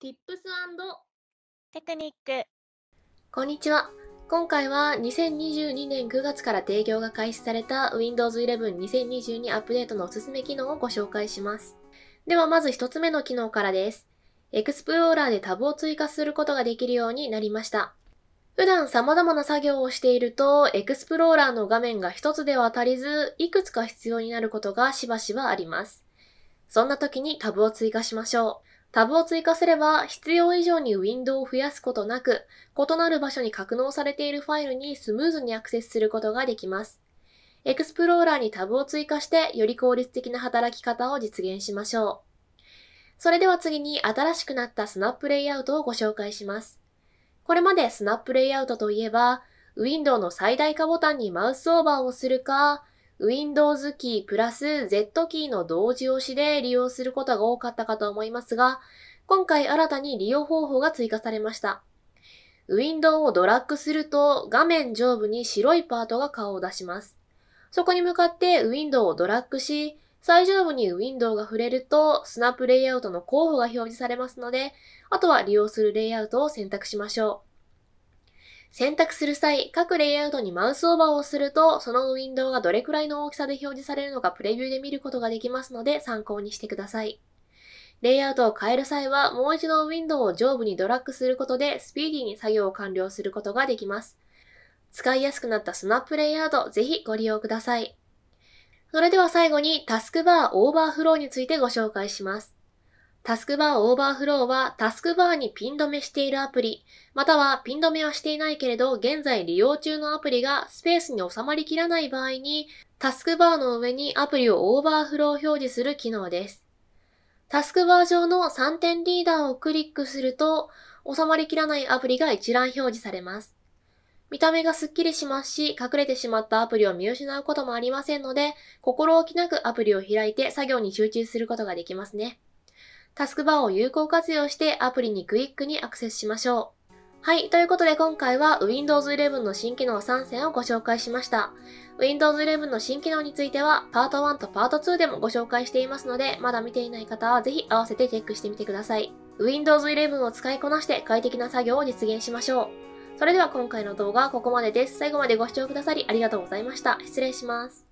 Tips& テクニックこんにちは今回は2022年9月から提供が開始された Windows 11 2022アップデートのおすすめ機能をご紹介しますではまず一つ目の機能からですエクスプローラーでタブを追加することができるようになりました普段様々な作業をしていると、エクスプローラーの画面が一つでは足りず、いくつか必要になることがしばしばあります。そんな時にタブを追加しましょう。タブを追加すれば必要以上にウィンドウを増やすことなく、異なる場所に格納されているファイルにスムーズにアクセスすることができます。エクスプローラーにタブを追加してより効率的な働き方を実現しましょう。それでは次に新しくなったスナップレイアウトをご紹介します。これまでスナップレイアウトといえば、ウィンドウの最大化ボタンにマウスオーバーをするか、Windows キープラス Z キーの同時押しで利用することが多かったかと思いますが、今回新たに利用方法が追加されました。ウィンドウをドラッグすると画面上部に白いパートが顔を出します。そこに向かってウィンドウをドラッグし、最上部にウィンドウが触れるとスナップレイアウトの候補が表示されますので、あとは利用するレイアウトを選択しましょう。選択する際、各レイアウトにマウスオーバーをすると、そのウィンドウがどれくらいの大きさで表示されるのかプレビューで見ることができますので参考にしてください。レイアウトを変える際は、もう一度ウィンドウを上部にドラッグすることで、スピーディーに作業を完了することができます。使いやすくなったスナップレイアウト、ぜひご利用ください。それでは最後に、タスクバーオーバーフローについてご紹介します。タスクバーオーバーフローはタスクバーにピン止めしているアプリ、またはピン止めはしていないけれど現在利用中のアプリがスペースに収まりきらない場合にタスクバーの上にアプリをオーバーフロー表示する機能です。タスクバー上の3点リーダーをクリックすると収まりきらないアプリが一覧表示されます。見た目がスッキリしますし、隠れてしまったアプリを見失うこともありませんので、心置きなくアプリを開いて作業に集中することができますね。タスクバーを有効活用してアプリにクイックにアクセスしましょう。はい。ということで今回は Windows 11の新機能3選をご紹介しました。Windows 11の新機能についてはパート1とパート2でもご紹介していますので、まだ見ていない方はぜひ合わせてチェックしてみてください。Windows 11を使いこなして快適な作業を実現しましょう。それでは今回の動画はここまでです。最後までご視聴くださりありがとうございました。失礼します。